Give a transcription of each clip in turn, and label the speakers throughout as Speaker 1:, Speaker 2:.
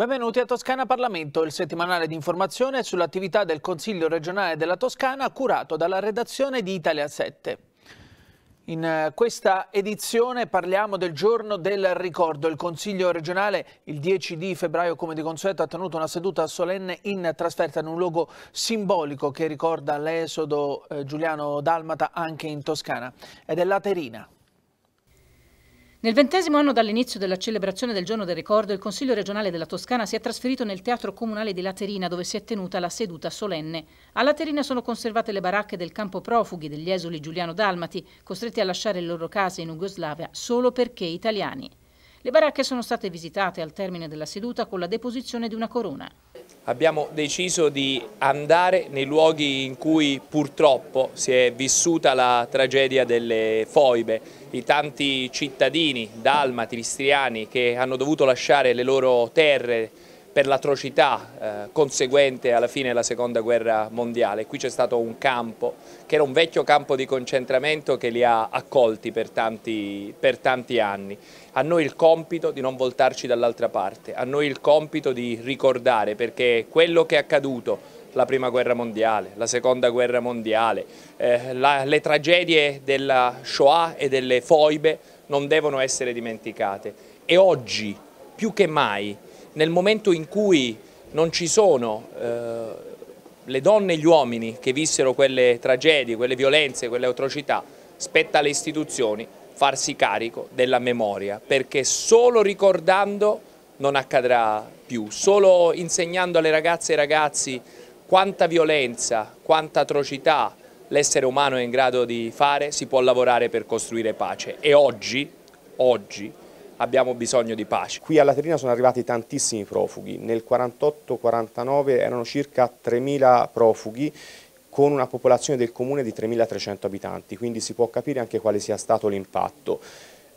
Speaker 1: Benvenuti a Toscana Parlamento, il settimanale di informazione sull'attività del Consiglio regionale della Toscana curato dalla redazione di Italia 7. In eh, questa edizione parliamo del giorno del ricordo. Il Consiglio regionale il 10 di febbraio, come di consueto, ha tenuto una seduta solenne in trasferta in un luogo simbolico che ricorda l'esodo eh, Giuliano Dalmata anche in Toscana ed è la Terina.
Speaker 2: Nel ventesimo anno dall'inizio della celebrazione del Giorno del Ricordo, il Consiglio regionale della Toscana si è trasferito nel Teatro Comunale di Laterina, dove si è tenuta la seduta solenne. A Laterina sono conservate le baracche del campo profughi degli esuli giuliano-dalmati, costretti a lasciare le loro case in Jugoslavia solo perché italiani. Le baracche sono state visitate al termine della seduta con la deposizione di una corona
Speaker 3: abbiamo deciso di andare nei luoghi in cui purtroppo si è vissuta la tragedia delle foibe, i tanti cittadini, dalmati, istriani che hanno dovuto lasciare le loro terre, per l'atrocità eh, conseguente alla fine della seconda guerra mondiale. Qui c'è stato un campo che era un vecchio campo di concentramento che li ha accolti per tanti, per tanti anni. A noi il compito di non voltarci dall'altra parte, a noi il compito di ricordare perché quello che è accaduto la prima guerra mondiale, la seconda guerra mondiale, eh, la, le tragedie della Shoah e delle foibe non devono essere dimenticate e oggi più che mai nel momento in cui non ci sono eh, le donne e gli uomini che vissero quelle tragedie, quelle violenze, quelle atrocità, spetta alle istituzioni farsi carico della memoria, perché solo ricordando non accadrà più, solo insegnando alle ragazze e ai ragazzi quanta violenza, quanta atrocità l'essere umano è in grado di fare, si può lavorare per costruire pace. E oggi, oggi abbiamo bisogno di pace.
Speaker 4: Qui alla Trina sono arrivati tantissimi profughi, nel 48-49 erano circa 3.000 profughi con una popolazione del comune di 3.300 abitanti, quindi si può capire anche quale sia stato l'impatto.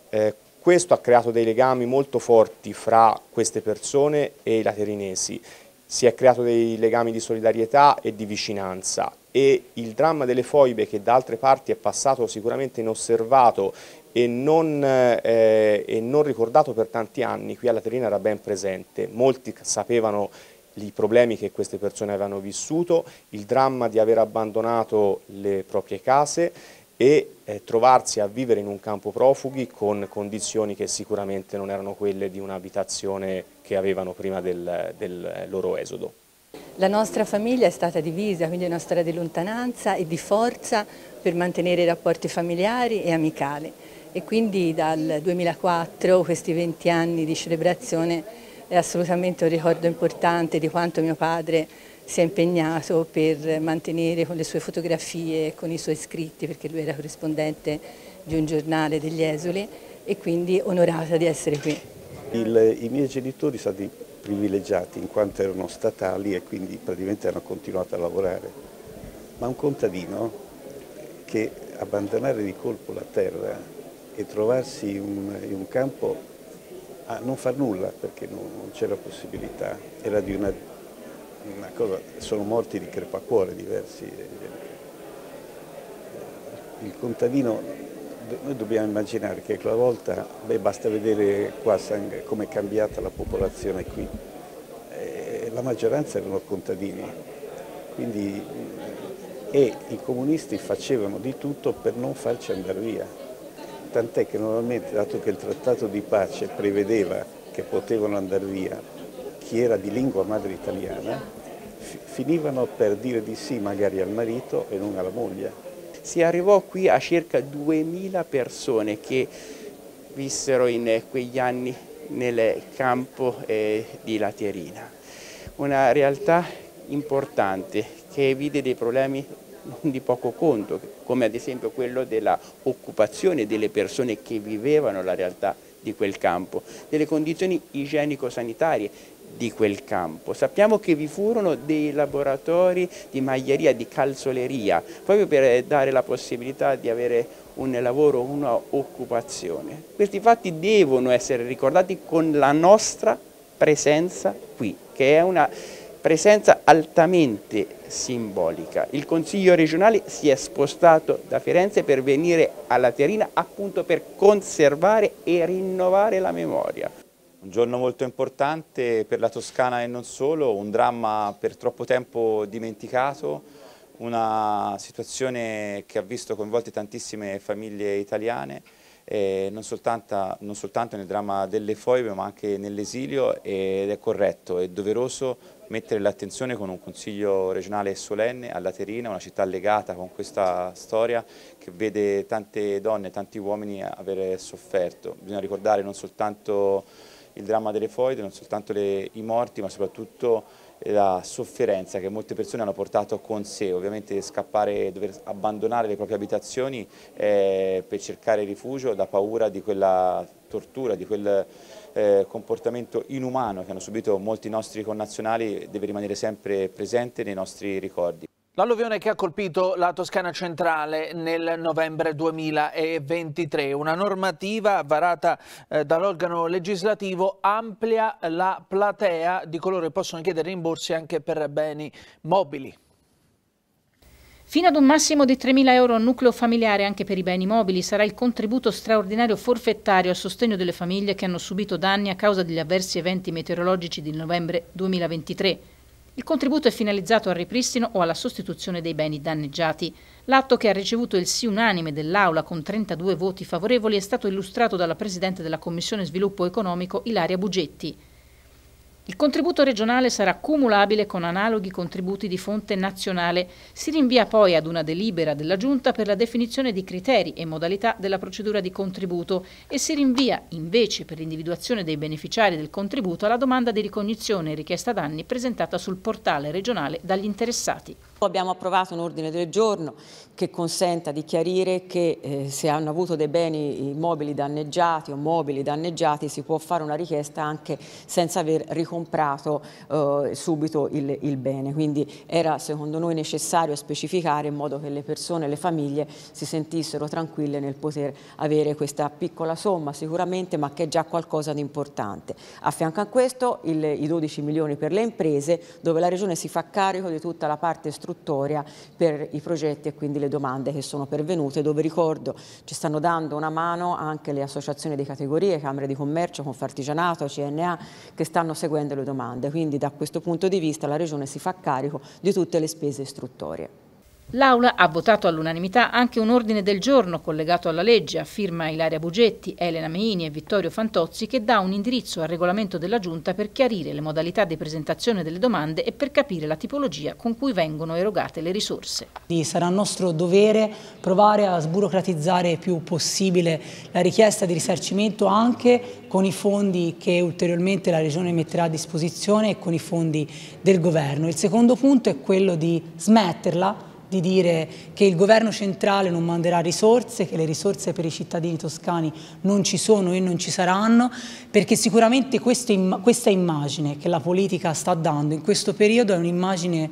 Speaker 4: Eh, questo ha creato dei legami molto forti fra queste persone e i laterinesi, si è creato dei legami di solidarietà e di vicinanza e il dramma delle foibe che da altre parti è passato sicuramente inosservato e non, eh, e non ricordato per tanti anni, qui alla Terina era ben presente, molti sapevano i problemi che queste persone avevano vissuto, il dramma di aver abbandonato le proprie case e eh, trovarsi a vivere in un campo profughi con condizioni che sicuramente non erano quelle di un'abitazione che avevano prima del, del loro esodo.
Speaker 2: La nostra famiglia è stata divisa, quindi è una storia di lontananza e di forza per mantenere i rapporti familiari e amicali e quindi dal 2004 questi 20 anni di celebrazione è assolutamente un ricordo importante di quanto mio padre si è impegnato per mantenere con le sue fotografie e con i suoi scritti, perché lui era corrispondente di un giornale degli esuli e quindi onorata di essere qui.
Speaker 4: Il, I miei genitori sono stati privilegiati in quanto erano statali e quindi praticamente hanno continuato a lavorare, ma un contadino che abbandonare di colpo la terra e trovarsi in un, in un campo a non far nulla perché non, non c'era possibilità, era di una, una, cosa, sono morti di crepacuore diversi. Il contadino, noi dobbiamo immaginare che quella volta, beh, basta vedere qua come è cambiata la popolazione qui, eh, la maggioranza erano contadini, quindi, e i comunisti facevano di tutto per non farci andare via tant'è che normalmente, dato che il trattato di pace prevedeva che potevano andare via chi era di lingua madre italiana, finivano per dire di sì magari al marito e non alla moglie. Si arrivò qui a circa 2000 persone che vissero in quegli anni nel campo eh, di Laterina. Una realtà importante che vide dei problemi di poco conto, come ad esempio quello dell'occupazione delle persone che vivevano la realtà di quel campo, delle condizioni igienico-sanitarie di quel campo. Sappiamo che vi furono dei laboratori di maglieria, di calzoleria, proprio per eh, dare la possibilità di avere un lavoro, un'occupazione. Questi fatti devono essere ricordati con la nostra presenza qui, che è una presenza altamente simbolica. Il Consiglio regionale si è spostato da Firenze per venire a Laterina appunto per conservare e rinnovare la memoria. Un giorno molto importante per la Toscana e non solo, un dramma per troppo tempo dimenticato, una situazione che ha visto coinvolte tantissime famiglie italiane, eh, non, soltanto, non soltanto nel dramma delle foibe ma anche nell'esilio ed è corretto e doveroso mettere l'attenzione con un consiglio regionale solenne a Laterina, una città legata con questa storia che vede tante donne, tanti uomini avere sofferto. Bisogna ricordare non soltanto il dramma delle foide, non soltanto le, i morti, ma soprattutto la sofferenza che molte persone hanno portato con sé, ovviamente scappare, dover abbandonare le proprie abitazioni eh, per cercare rifugio da paura di quella tortura, di quel eh, comportamento inumano che hanno subito molti nostri connazionali deve rimanere sempre presente nei nostri ricordi.
Speaker 1: L'alluvione che ha colpito la Toscana centrale nel novembre 2023, una normativa varata eh, dall'organo legislativo amplia la platea di coloro che possono chiedere rimborsi anche per beni mobili.
Speaker 2: Fino ad un massimo di 3.000 euro a nucleo familiare anche per i beni mobili sarà il contributo straordinario forfettario a sostegno delle famiglie che hanno subito danni a causa degli avversi eventi meteorologici di novembre 2023. Il contributo è finalizzato al ripristino o alla sostituzione dei beni danneggiati. L'atto che ha ricevuto il sì unanime dell'Aula con 32 voti favorevoli è stato illustrato dalla Presidente della Commissione Sviluppo Economico Ilaria Bugetti. Il contributo regionale sarà cumulabile con analoghi contributi di fonte nazionale. Si rinvia poi ad una delibera della Giunta per la definizione di criteri e modalità della procedura di contributo e si rinvia invece per l'individuazione dei beneficiari del contributo alla domanda di ricognizione richiesta danni presentata sul portale regionale dagli interessati. Abbiamo approvato un ordine del giorno che consenta di chiarire che eh, se hanno avuto dei beni immobili danneggiati o mobili danneggiati si può fare una richiesta anche senza aver ricomprato eh, subito il, il, bene. Quindi era secondo noi necessario specificare in modo che le persone, e le famiglie si sentissero tranquille nel poter avere questa piccola somma sicuramente ma che è già qualcosa di importante. A fianco a questo il, i 12 milioni per le imprese dove la Regione si fa carico di tutta la parte strutturale istruttoria per i progetti e quindi le domande che sono pervenute, dove ricordo ci stanno dando una mano anche le associazioni di categorie, Camere di Commercio, Confartigianato, CNA, che stanno seguendo le domande. Quindi da questo punto di vista la Regione si fa carico di tutte le spese istruttorie. L'Aula ha votato all'unanimità anche un ordine del giorno collegato alla legge a firma Ilaria Bugetti, Elena Meini e Vittorio Fantozzi che dà un indirizzo al regolamento della Giunta per chiarire le modalità di presentazione
Speaker 5: delle domande e per capire la tipologia con cui vengono erogate le risorse. Sarà nostro dovere provare a sburocratizzare il più possibile la richiesta di risarcimento anche con i fondi che ulteriormente la Regione metterà a disposizione e con i fondi del Governo. Il secondo punto è quello di smetterla di dire che il governo centrale non manderà risorse, che le risorse per i cittadini toscani non ci sono e non ci saranno, perché sicuramente questa immagine che la politica sta dando in questo periodo è un'immagine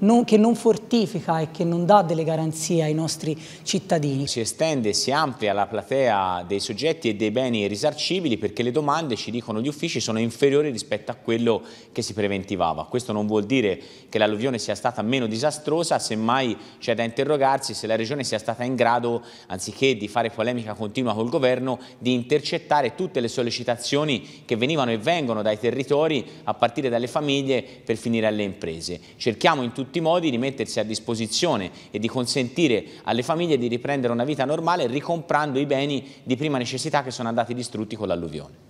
Speaker 5: non, che non fortifica e che non dà delle garanzie ai nostri cittadini. Si
Speaker 4: estende, si amplia la platea dei soggetti e dei beni risarcibili perché le domande, ci dicono gli uffici, sono inferiori rispetto a quello che si preventivava. Questo non vuol dire che l'alluvione sia stata meno disastrosa, semmai c'è da interrogarsi se la Regione sia stata in grado, anziché di fare polemica continua col Governo, di intercettare tutte le sollecitazioni che venivano e vengono dai territori, a partire dalle famiglie per finire alle imprese. Cerchiamo in tutti tutti i modi di mettersi a disposizione e di consentire alle famiglie di riprendere una vita normale ricomprando i beni di prima necessità che sono andati distrutti
Speaker 3: con l'alluvione.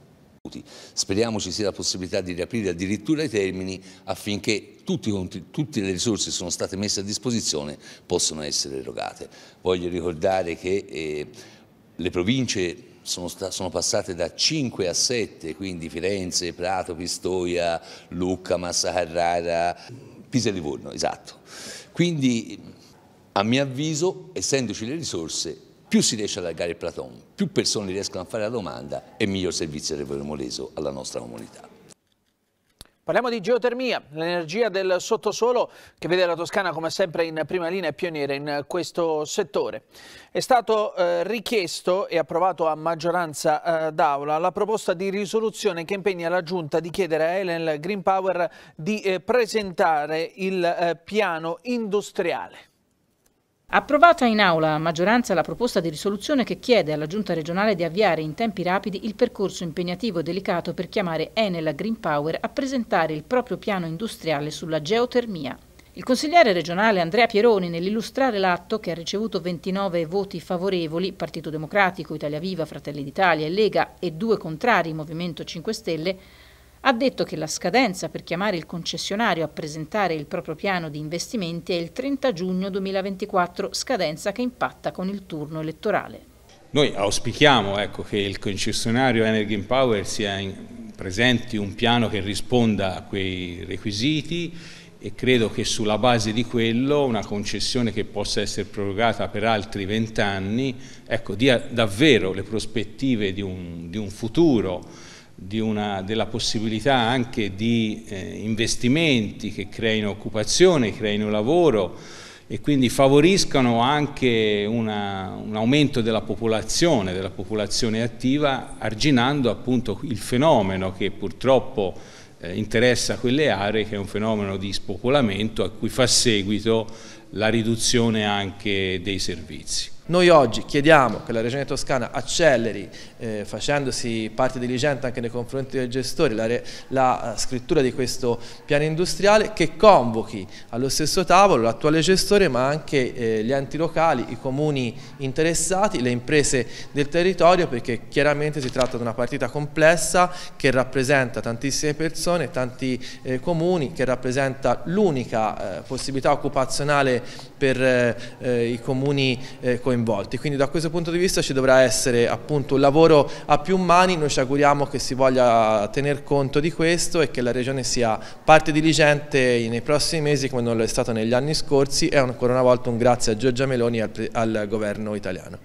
Speaker 3: Speriamo ci sia la possibilità di riaprire addirittura i termini affinché tutti, tutte le risorse che sono state messe a disposizione possano essere erogate. Voglio ricordare che eh, le province sono, sono, passate da 5 a 7, quindi Firenze, Prato, Pistoia, Lucca, Massa Carrara. Pisa e Livorno, esatto. Quindi a mio avviso, essendoci le risorse, più si riesce ad allargare il Platon, più persone riescono a fare la domanda e miglior servizio avremo reso alla nostra comunità.
Speaker 1: Parliamo di geotermia, l'energia del sottosuolo che vede la Toscana come sempre in prima linea e pioniera in questo settore. È stato eh, richiesto e approvato a maggioranza eh, d'aula la proposta di risoluzione che impegna la Giunta di chiedere a Elen Green Power di eh, presentare il eh, piano industriale.
Speaker 2: Approvata in aula a maggioranza la proposta di risoluzione che chiede alla Giunta regionale di avviare in tempi rapidi il percorso impegnativo e delicato per chiamare Enel Green Power a presentare il proprio piano industriale sulla geotermia. Il consigliere regionale Andrea Pieroni, nell'illustrare l'atto che ha ricevuto 29 voti favorevoli, Partito Democratico, Italia Viva, Fratelli d'Italia e Lega e due contrari, Movimento 5 Stelle, ha detto che la scadenza per chiamare il concessionario a presentare il proprio piano di investimenti è il 30 giugno 2024, scadenza che impatta con il turno elettorale.
Speaker 4: Noi auspichiamo ecco, che il concessionario Energy Power sia in, presenti un piano che risponda a quei requisiti e credo che sulla base di quello una concessione che possa essere prorogata per altri vent'anni ecco, dia davvero le prospettive di un, di un futuro una, della possibilità anche di eh, investimenti che creino occupazione, creino lavoro e quindi favoriscano anche una, un aumento della popolazione, della popolazione attiva, arginando appunto il fenomeno che purtroppo eh, interessa quelle aree, che è un fenomeno di spopolamento a cui fa seguito la riduzione anche dei servizi.
Speaker 1: Noi oggi chiediamo che la Regione Toscana acceleri, eh, facendosi parte diligente anche nei confronti del gestore, la, re, la eh, scrittura di questo piano industriale che convochi allo stesso tavolo l'attuale gestore ma anche eh, gli enti locali, i comuni interessati, le imprese del territorio perché chiaramente si tratta di una partita complessa che rappresenta tantissime persone, tanti eh, comuni, che rappresenta l'unica eh, possibilità occupazionale per eh, i comuni coinvolti coinvolti, quindi da questo punto di vista ci dovrà essere appunto un lavoro a più mani, noi ci auguriamo che si voglia tener conto di questo e che la Regione sia parte diligente nei prossimi mesi come non lo è stato negli anni scorsi e ancora una volta un grazie a Giorgia Meloni e al, al governo italiano.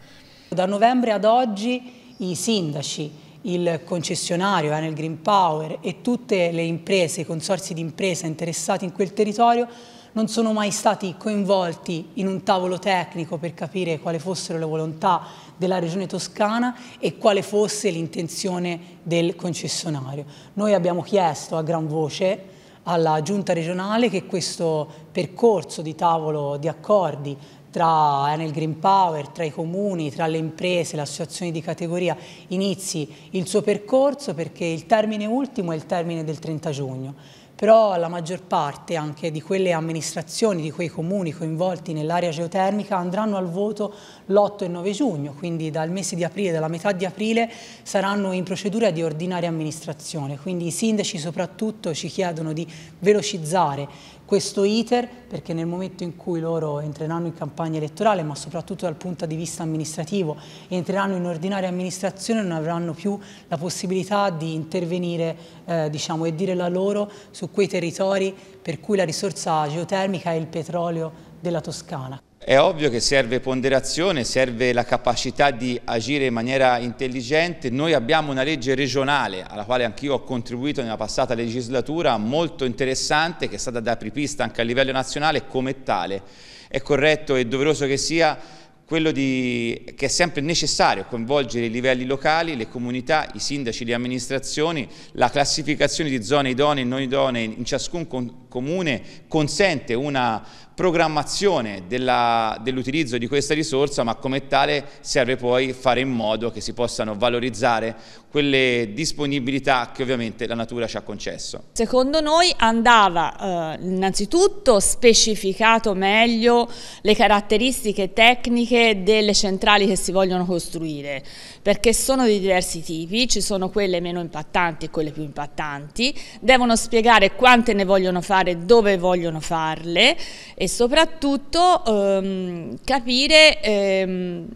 Speaker 5: Da novembre ad oggi i sindaci il concessionario, Enel Green Power e tutte le imprese, i consorsi di impresa interessati in quel territorio non sono mai stati coinvolti in un tavolo tecnico per capire quale fossero le volontà della regione toscana e quale fosse l'intenzione del concessionario. Noi abbiamo chiesto a gran voce alla giunta regionale che questo percorso di tavolo di accordi tra Enel Green Power, tra i comuni, tra le imprese, le associazioni di categoria, inizi il suo percorso perché il termine ultimo è il termine del 30 giugno però la maggior parte anche di quelle amministrazioni, di quei comuni coinvolti nell'area geotermica andranno al voto l'8 e 9 giugno, quindi dal mese di aprile, dalla metà di aprile saranno in procedura di ordinaria amministrazione, quindi i sindaci soprattutto ci chiedono di velocizzare questo iter perché nel momento in cui loro entreranno in campagna elettorale ma soprattutto dal punto di vista amministrativo entreranno in ordinaria amministrazione non avranno più la possibilità di intervenire eh, diciamo, e dire la loro su su quei territori per cui la risorsa geotermica è il petrolio della Toscana.
Speaker 4: È ovvio che serve ponderazione, serve la capacità di agire in maniera intelligente. Noi abbiamo una legge regionale, alla quale anch'io ho contribuito nella passata legislatura, molto interessante, che è stata da apripista anche a livello nazionale, come tale. È corretto e doveroso che sia quello di, che è sempre necessario coinvolgere i livelli locali, le comunità, i sindaci, le amministrazioni, la classificazione di zone idonee e non idonee in ciascun comune consente una programmazione dell'utilizzo dell di questa risorsa, ma come tale serve poi fare in modo che si possano valorizzare quelle disponibilità che ovviamente la natura ci ha concesso.
Speaker 2: Secondo noi andava eh, innanzitutto specificato meglio le caratteristiche tecniche delle centrali che si vogliono costruire, perché sono di diversi tipi, ci sono quelle meno impattanti e quelle più impattanti, devono spiegare quante ne vogliono fare, dove vogliono farle e soprattutto ehm, capire ehm,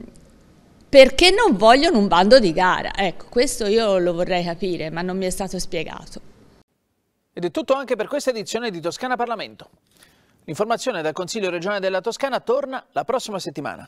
Speaker 2: perché non vogliono un bando di gara. Ecco, questo io lo vorrei capire, ma non mi è stato spiegato.
Speaker 1: Ed è tutto anche per questa edizione di Toscana Parlamento. L'informazione dal Consiglio regionale della Toscana torna la prossima settimana.